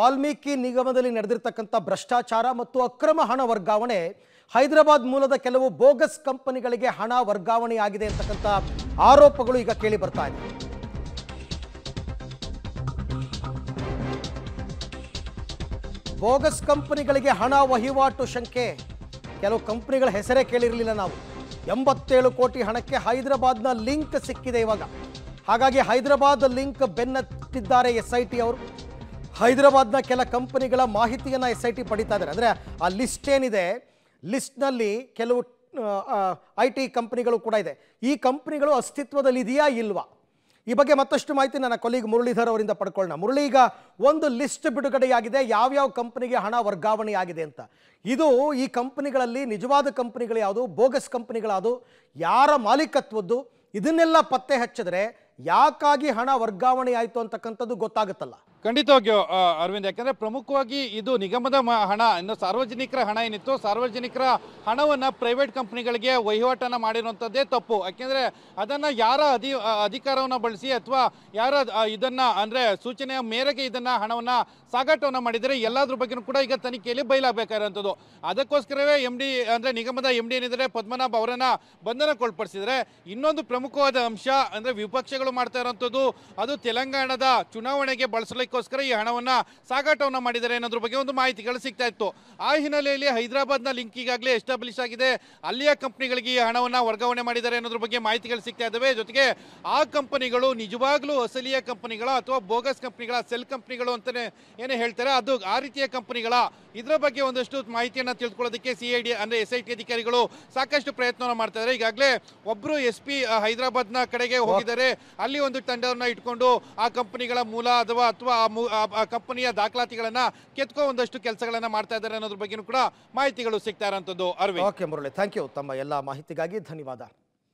ವಾಲ್ಮೀಕಿ ನಿಗಮದಲ್ಲಿ ನಡೆದಿರ್ತಕ್ಕಂಥ ಭ್ರಷ್ಟಾಚಾರ ಮತ್ತು ಅಕ್ರಮ ಹಣ ವರ್ಗಾವಣೆ ಹೈದರಾಬಾದ್ ಮೂಲದ ಕೆಲವು ಬೋಗಸ್ ಕಂಪನಿಗಳಿಗೆ ಹಣ ವರ್ಗಾವಣೆಯಾಗಿದೆ ಅಂತಕ್ಕಂಥ ಆರೋಪಗಳು ಈಗ ಕೇಳಿ ಬರ್ತಾ ಇದೆ ಬೋಗಸ್ ಕಂಪನಿಗಳಿಗೆ ಹಣ ವಹಿವಾಟು ಶಂಕೆ ಕೆಲವು ಕಂಪನಿಗಳ ಹೆಸರೇ ಕೇಳಿರಲಿಲ್ಲ ನಾವು ಎಂಬತ್ತೇಳು ಕೋಟಿ ಹಣಕ್ಕೆ ಹೈದರಾಬಾದ್ನ ಲಿಂಕ್ ಸಿಕ್ಕಿದೆ ಇವಾಗ ಹಾಗಾಗಿ ಹೈದರಾಬಾದ್ ಲಿಂಕ್ ಬೆನ್ನತ್ತಿದ್ದಾರೆ ಎಸ್ ಐ ಟಿ ಅವರು ಹೈದರಾಬಾದ್ನ ಕೆಲ ಕಂಪನಿಗಳ ಮಾಹಿತಿಯನ್ನು ಎಸ್ ಐ ಟಿ ಪಡಿತಾ ಇದ್ದಾರೆ ಅಂದರೆ ಆ ಲಿಸ್ಟ್ ಏನಿದೆ ಲಿಸ್ಟ್ನಲ್ಲಿ ಕೆಲವು ಐ ಟಿ ಕಂಪ್ನಿಗಳು ಕೂಡ ಇದೆ ಈ ಕಂಪ್ನಿಗಳು ಅಸ್ತಿತ್ವದಲ್ಲಿ ಇದೆಯಾ ಇಲ್ವಾ ಈ ಬಗ್ಗೆ ಮತ್ತಷ್ಟು ಮಾಹಿತಿ ನನ್ನ ಕೊಲೀಗ್ ಮುರಳೀಧರ್ ಅವರಿಂದ ಪಡ್ಕೊಳ್ಳೋಣ ಮುರಳಿ ಈಗ ಒಂದು ಲಿಸ್ಟ್ ಬಿಡುಗಡೆಯಾಗಿದೆ ಯಾವ್ಯಾವ ಕಂಪನಿಗೆ ಹಣ ವರ್ಗಾವಣೆಯಾಗಿದೆ ಅಂತ ಇದು ಈ ಕಂಪನಿಗಳಲ್ಲಿ ನಿಜವಾದ ಕಂಪ್ನಿಗಳು ಯಾವುದು ಬೋಗಸ್ ಕಂಪನಿಗಳಾದು ಯಾರ ಮಾಲೀಕತ್ವದ್ದು ಇದನ್ನೆಲ್ಲ ಪತ್ತೆ ಹಚ್ಚಿದ್ರೆ ಯಾಕಾಗಿ ಹಣ ವರ್ಗಾವಣೆ ಆಯಿತು ಅಂತಕ್ಕಂಥದ್ದು ಗೊತ್ತಾಗುತ್ತಲ್ಲ ಖಂಡಿತವಾಗಿಯೂ ಅರವಿಂದ್ ಯಾಕಂದರೆ ಪ್ರಮುಖವಾಗಿ ಇದು ನಿಗಮದ ಹಣ ಇನ್ನು ಸಾರ್ವಜನಿಕರ ಹಣ ಏನಿತ್ತು ಸಾರ್ವಜನಿಕರ ಹಣವನ್ನು ಪ್ರೈವೇಟ್ ಕಂಪ್ನಿಗಳಿಗೆ ವಹಿವಾಟನ್ನು ಮಾಡಿರುವಂಥದ್ದೇ ತಪ್ಪು ಯಾಕೆಂದರೆ ಅದನ್ನು ಯಾರ ಅಧಿ ಅಧಿಕಾರವನ್ನು ಬಳಸಿ ಅಥವಾ ಯಾರ ಇದನ್ನು ಅಂದರೆ ಸೂಚನೆಯ ಮೇರೆಗೆ ಇದನ್ನು ಹಣವನ್ನು ಸಾಗಾಟವನ್ನು ಮಾಡಿದರೆ ಎಲ್ಲದ್ರ ಬಗ್ಗೆ ಕೂಡ ಈಗ ತನಿಖೆಯಲ್ಲಿ ಬಯಲಾಗಬೇಕಾಗಿರೋಂಥದ್ದು ಅದಕ್ಕೋಸ್ಕರವೇ ಎಮ್ ಡಿ ಅಂದರೆ ನಿಗಮದ ಎಮ್ ಡಿ ಏನಿದರೆ ಪದ್ಮನಾಭ ಅವರನ್ನು ಬಂಧನಕ್ಕೊಳಪಡಿಸಿದರೆ ಇನ್ನೊಂದು ಪ್ರಮುಖವಾದ ಅಂಶ ಅಂದರೆ ವಿಪಕ್ಷಗಳು ಮಾಡ್ತಾ ಇರೋಂಥದ್ದು ಅದು ತೆಲಂಗಾಣದ ಚುನಾವಣೆಗೆ ಬಳಸಲಿಕ್ಕೆ ಅದಕ್ಕೋಸ್ಕರ ಈ ಹಣವನ್ನು ಸಾಗಾಟವನ್ನು ಮಾಡಿದ್ದಾರೆ ಅನ್ನೋದ್ರ ಬಗ್ಗೆ ಒಂದು ಮಾಹಿತಿಗಳು ಸಿಗ್ತಾ ಇತ್ತು ಆ ಹಿನ್ನೆಲೆಯಲ್ಲಿ ಹೈದರಾಬಾದ್ನ ಲಿಂಕ್ ಈಗಾಗಲೇ ಎಸ್ಟಾಬ್ಲಿಷ್ ಆಗಿದೆ ಅಲ್ಲಿಯ ಕಂಪ್ನಿಗಳಿಗೆ ಈ ಹಣವನ್ನು ವರ್ಗಾವಣೆ ಮಾಡಿದ್ದಾರೆ ಅನ್ನೋದ್ರ ಬಗ್ಗೆ ಮಾಹಿತಿಗಳು ಸಿಗ್ತಾ ಇದ್ದಾವೆ ಜೊತೆಗೆ ಆ ಕಂಪನಿಗಳು ನಿಜವಾಗ್ಲೂ ಅಸಲಿಯ ಕಂಪನಿಗಳ ಅಥವಾ ಬೋಗಸ್ ಕಂಪನಿಗಳ ಸೆಲ್ ಕಂಪನಿಗಳು ಅಂತಾನೆ ಏನೇ ಹೇಳ್ತಾರೆ ಅದು ಆ ರೀತಿಯ ಕಂಪನಿಗಳ ಇದರ ಬಗ್ಗೆ ಒಂದಷ್ಟು ಮಾಹಿತಿಯನ್ನು ತಿಳ್ಕೊಳ್ಳೋದಕ್ಕೆ ಸಿ ಐ ಡಿ ಅಂದರೆ ಎಸ್ ಐ ಟಿ ಅಧಿಕಾರಿಗಳು ಸಾಕಷ್ಟು ಪ್ರಯತ್ನವನ್ನು ಮಾಡ್ತಾ ಇದ್ದಾರೆ ಈಗಾಗಲೇ ಒಬ್ರು ಎಸ್ ಪಿ ಹೈದರಾಬಾದ್ನ ಕಡೆಗೆ ಹೋಗಿದ್ದಾರೆ ಅಲ್ಲಿ ಒಂದು ತಂಡವನ್ನು ಇಟ್ಕೊಂಡು ಆ ಕಂಪನಿಗಳ ಮೂಲ ಅಥವಾ ಅಥವಾ ಕಂಪನಿಯ ದಾಖಲಾತಿಗಳನ್ನ ಕೆತ್ಕೋ ಒಂದಷ್ಟು ಕೆಲಸಗಳನ್ನ ಮಾಡ್ತಾ ಇದ್ದಾರೆ ಅನ್ನೋದ್ರ ಬಗ್ಗೆನೂ ಕೂಡ ಮಾಹಿತಿಗಳು ಸಿಗ್ತಾ ಇರೋಂಥದ್ದು ಅರವಿಂದ್ ಮುರಳಿ ಥ್ಯಾಂಕ್ ಯು ತಮ್ಮ ಎಲ್ಲಾ ಮಾಹಿತಿಗಾಗಿ ಧನ್ಯವಾದ